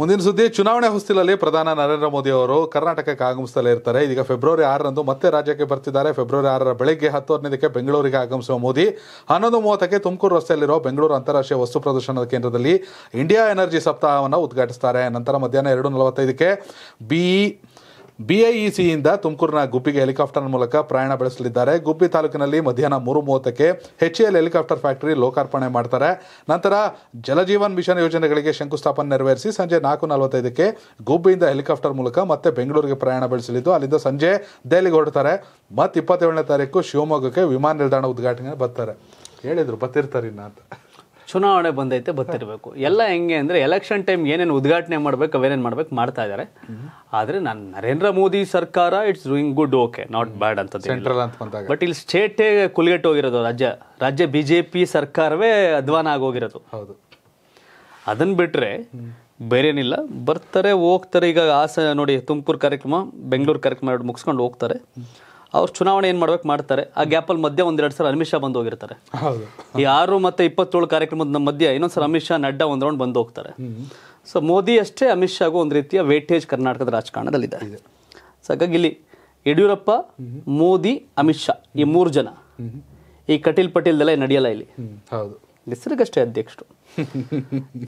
ಮುಂದಿನ ಸುದ್ದಿ ಚುನಾವಣೆ ಹೊಸ್ತಿಲಲ್ಲಿ ಪ್ರಧಾನ ನರೇಂದ್ರ ಮೋದಿ ಅವರು ಕರ್ನಾಟಕಕ್ಕೆ ಆಗಮಿಸ್ತಲೇ ಇರ್ತಾರೆ ಈಗ ಫೆಬ್ರವರಿ ಆರರಂದು ಮತ್ತೆ ರಾಜ್ಯಕ್ಕೆ ಬರ್ತಿದ್ದಾರೆ ಫೆಬ್ರವರಿ ಆರರ ಬೆಳಗ್ಗೆ ಹತ್ತು ಹದಿನೈದಕ್ಕೆ ಬೆಂಗಳೂರಿಗೆ ಆಗಮಿಸುವ ಮೋದಿ ಹನ್ನೊಂದು ಮೂವತ್ತಕ್ಕೆ ತುಮಕೂರು ರಸ್ತೆಯಲ್ಲಿರುವ ಬೆಂಗಳೂರು ಅಂತಾರಾಷ್ಟ್ರೀಯ ವಸ್ತು ಪ್ರದರ್ಶನದ ಕೇಂದ್ರದಲ್ಲಿ ಇಂಡಿಯಾ ಎನರ್ಜಿ ಸಪ್ತಾಹವನ್ನು ಉದ್ಘಾಟಿಸ್ತಾರೆ ನಂತರ ಮಧ್ಯಾಹ್ನ ಎರಡು ನಲವತ್ತೈದಕ್ಕೆ ಬಿಇ ಬಿಐಇಸಿಯಿಂದ ತುಮಕೂರಿನ ಗುಬ್ಬಿಗೆ ಹೆಲಿಕಾಪ್ಟರ್ ಮೂಲಕ ಪ್ರಯಾಣ ಬೆಳೆಸಲಿದ್ದಾರೆ ಗುಬ್ಬಿ ತಾಲೂಕಿನಲ್ಲಿ ಮಧ್ಯಾಹ್ನ ಮೂರು ಮೂವತ್ತಕ್ಕೆ ಎಚ್ ಎಲ್ ಹೆಲಿಕಾಪ್ಟರ್ ಫ್ಯಾಕ್ಟರಿ ಲೋಕಾರ್ಪಣೆ ಮಾಡ್ತಾರೆ ನಂತರ ಜಲಜೀವನ್ ಮಿಷನ್ ಯೋಜನೆಗಳಿಗೆ ಶಂಕುಸ್ಥಾಪನೆ ನೆರವೇರಿಸಿ ಸಂಜೆ ನಾಲ್ಕು ನಲವತ್ತೈದಕ್ಕೆ ಗುಬ್ಬಿಯಿಂದ ಹೆಲಿಕಾಪ್ಟರ್ ಮೂಲಕ ಮತ್ತೆ ಬೆಂಗಳೂರಿಗೆ ಪ್ರಯಾಣ ಬೆಳೆಸಲಿದ್ದು ಅಲ್ಲಿಂದ ಸಂಜೆ ದೆಹಲಿಗೆ ಹೊರಡ್ತಾರೆ ಮತ್ತು ಇಪ್ಪತ್ತೇಳನೇ ತಾರೀಕು ಶಿವಮೊಗ್ಗಕ್ಕೆ ವಿಮಾನ ನಿಲ್ದಾಣ ಉದ್ಘಾಟನೆ ಬರ್ತಾರೆ ಹೇಳಿದರು ಬತ್ತಿರ್ತಾರೆ ಇನ್ನ ಅಂತ ಚುನಾವಣೆ ಬಂದೈತೆ ಬತ್ತಿರಬೇಕು ಎಲ್ಲ ಹೆಂಗೆ ಅಂದರೆ ಎಲೆಕ್ಷನ್ ಟೈಮ್ ಏನೇನು ಉದ್ಘಾಟನೆ ಮಾಡಬೇಕು ಅವೇನೇನು ಮಾಡಬೇಕು ಮಾಡ್ತಾ ಇದ್ದಾರೆ ಆದರೆ ನಾನು ನರೇಂದ್ರ ಮೋದಿ ಸರ್ಕಾರ it's doing good okay not bad ಅಂತ ಸೆಂಟ್ರಲ್ ಬಟ್ ಇಲ್ಲಿ ಸ್ಟೇಟೇ ಕುಲ್ಗೆಟ್ಟು ಹೋಗಿರೋದು ರಾಜ್ಯ ರಾಜ್ಯ ಬಿ ಜೆ ಪಿ ಸರ್ಕಾರವೇ ಅಧ್ವಾನ ಆಗೋಗಿರೋದು ಹೌದು ಅದನ್ನು ಬಿಟ್ಟರೆ ಬೇರೇನಿಲ್ಲ ಬರ್ತಾರೆ ಹೋಗ್ತಾರೆ ಈಗ ಆಸೆ ನೋಡಿ ತುಮಕೂರು ಕಾರ್ಯಕ್ರಮ ಬೆಂಗಳೂರು ಕಾರ್ಯಕ್ರಮ ಎರಡು ಮುಗಿಸ್ಕೊಂಡು ಹೋಗ್ತಾರೆ ಅವ್ರು ಚುನಾವಣೆ ಏನು ಮಾಡ್ಬೇಕು ಮಾಡ್ತಾರೆ ಆ ಗ್ಯಾಪಲ್ಲಿ ಮಧ್ಯೆ ಒಂದೆರಡು ಸಲ ಅಮಿತ್ ಶಾ ಬಂದು ಹೋಗಿರ್ತಾರೆ ಈ ಆರು ಮತ್ತು ಇಪ್ಪತ್ತೇಳು ಕಾರ್ಯಕ್ರಮದ ಮಧ್ಯೆ ಇನ್ನೊಂದು ಸಲ ಅಮಿತ್ ಶಾ ನಡ್ಡಾ ಒಂದು ರೌಂಡ್ ಬಂದು ಹೋಗ್ತಾರೆ ಸೊ ಮೋದಿ ಅಷ್ಟೇ ಅಮಿತ್ ಶಾಗೂ ಒಂದು ರೀತಿಯ ವೇಟೇಜ್ ಕರ್ನಾಟಕದ ರಾಜಕಾರಣದಲ್ಲಿದೆ ಸೊ ಹಾಗಾಗಿ ಇಲ್ಲಿ ಯಡಿಯೂರಪ್ಪ ಮೋದಿ ಅಮಿತ್ ಶಾ ಈ ಮೂರು ಜನ ಈ ಕಟೀಲ್ ಪಟೀಲ್ದೆಲ್ಲ ನಡೆಯಲ್ಲ ಇಲ್ಲಿ ಹೌದು ನಿಸರ್ಗಷ್ಟೇ ಅಧ್ಯಕ್ಷರು